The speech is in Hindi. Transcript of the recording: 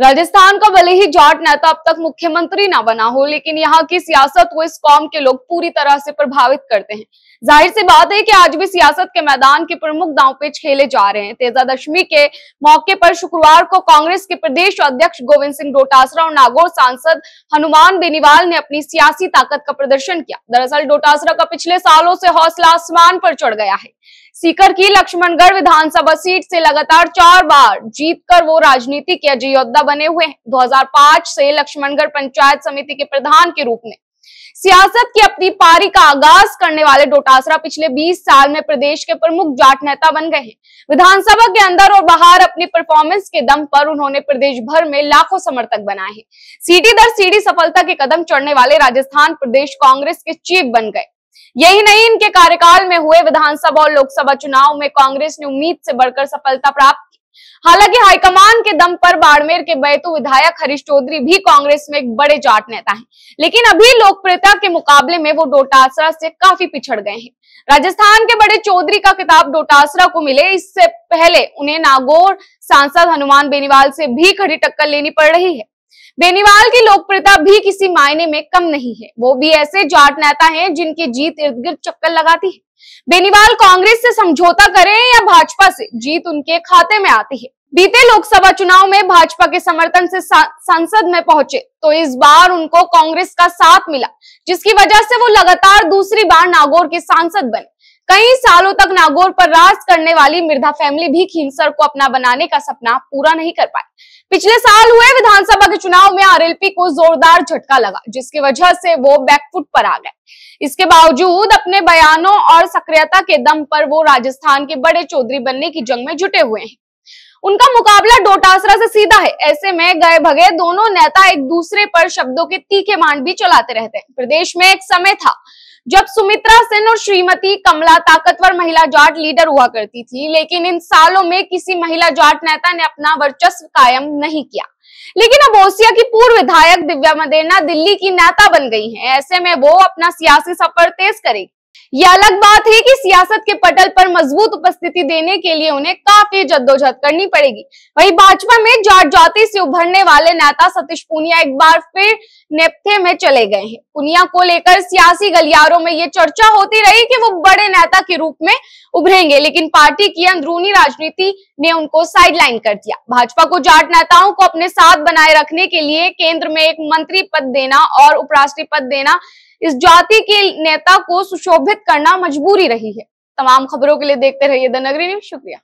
राजस्थान का भले ही जाट नेता अब तक मुख्यमंत्री ना बना हो लेकिन यहाँ की सियासत को इस कौम के लोग पूरी तरह से प्रभावित करते हैं जाहिर सी बात है कि आज भी सियासत के मैदान के प्रमुख दांव पे खेले जा रहे हैं तेजा दशमी के मौके पर शुक्रवार को कांग्रेस के प्रदेश अध्यक्ष गोविंद सिंह डोटासरा और नागौर सांसद हनुमान बेनीवाल ने अपनी सियासी ताकत का प्रदर्शन किया दरअसल डोटासरा का पिछले सालों से हौसला आसमान पर चढ़ गया है सीकर की लक्ष्मणगढ़ विधानसभा सीट से लगातार चार बार जीतकर वो राजनीति के अजय योद्धा बने हुए हैं 2005 से लक्ष्मणगढ़ पंचायत समिति के प्रधान के रूप में सियासत की अपनी पारी का आगाज करने वाले डोटासरा पिछले 20 साल में प्रदेश के प्रमुख जाट नेता बन गए हैं विधानसभा के अंदर और बाहर अपनी परफॉर्मेंस के दम पर उन्होंने प्रदेश भर में लाखों समर्थक बनाए हैं सीटी दर सीटी सफलता के कदम चढ़ने वाले राजस्थान प्रदेश कांग्रेस के चीफ बन गए यही नहीं इनके कार्यकाल में हुए विधानसभा और लोकसभा चुनाव में कांग्रेस ने उम्मीद से बढ़कर सफलता प्राप्त की हालांकि हाईकमान के दम पर बाड़मेर के बैतू विधायक हरीश चौधरी भी कांग्रेस में एक बड़े जाट नेता हैं लेकिन अभी लोकप्रियता के मुकाबले में वो डोटासरा से काफी पिछड़ गए हैं राजस्थान के बड़े चौधरी का किताब डोटासरा को मिले इससे पहले उन्हें नागौर सांसद हनुमान बेनीवाल से भी खड़ी टक्कर लेनी पड़ रही है बेनीवाल की लोकप्रियता भी किसी मायने में कम नहीं है वो भी ऐसे जाट नेता हैं जिनकी जीत इर्द गिर्द चक्कर लगाती है बेनीवाल कांग्रेस से समझौता करें या भाजपा से जीत उनके खाते में आती है बीते लोकसभा चुनाव में भाजपा के समर्थन से संसद में पहुंचे तो इस बार उनको कांग्रेस का साथ मिला जिसकी वजह से वो लगातार दूसरी बार नागौर के सांसद बने कई सालों तक नागौर पर राज करने वाली मिर्धा फैमिली भी खींसर को अपना बनाने का सपना पूरा नहीं कर पाए पिछले साल हुए विधानसभा चुनाव में आरएलपी को जोरदार झटका लगा जिसकी वजह से वो बैकफुट पर आ गए इसके बावजूद अपने बयानों और सक्रियता के दम पर वो राजस्थान के बड़े चौधरी बनने की जंग में जुटे हुए हैं उनका मुकाबला डोटासरा से सीधा है ऐसे में गए भगे दोनों नेता एक दूसरे पर शब्दों के तीखे मांड भी चलाते रहते हैं प्रदेश में एक समय था जब सुमित्रा सेन और श्रीमती कमला ताकतवर महिला जाट लीडर हुआ करती थी लेकिन इन सालों में किसी महिला जाट नेता ने अपना वर्चस्व कायम नहीं किया लेकिन अब ओसिया की पूर्व विधायक दिव्या मदेना दिल्ली की नेता बन गई हैं ऐसे में वो अपना सियासी सफर तेज करेगी यह अलग बात है कि सियासत के पटल पर मजबूत उपस्थिति देने के लिए उन्हें काफी जद्दोजहद करनी पड़ेगी वहीं भाजपा में जाट जाति से उभरने वाले नेता सतीश पुनिया एक बार फिर नेपथे में चले गए हैं पुनिया को लेकर सियासी गलियारों में ये चर्चा होती रही कि वो बड़े नेता के रूप में उभरेंगे लेकिन पार्टी की अंदरूनी राजनीति ने उनको साइडलाइन कर दिया भाजपा को जाट नेताओं को अपने साथ बनाए रखने के लिए केंद्र में एक मंत्री पद देना और उपराष्ट्रीय पद देना इस जाति के नेता को सुशोभित करना मजबूरी रही है तमाम खबरों के लिए देखते रहिए द नगरी न्यूज शुक्रिया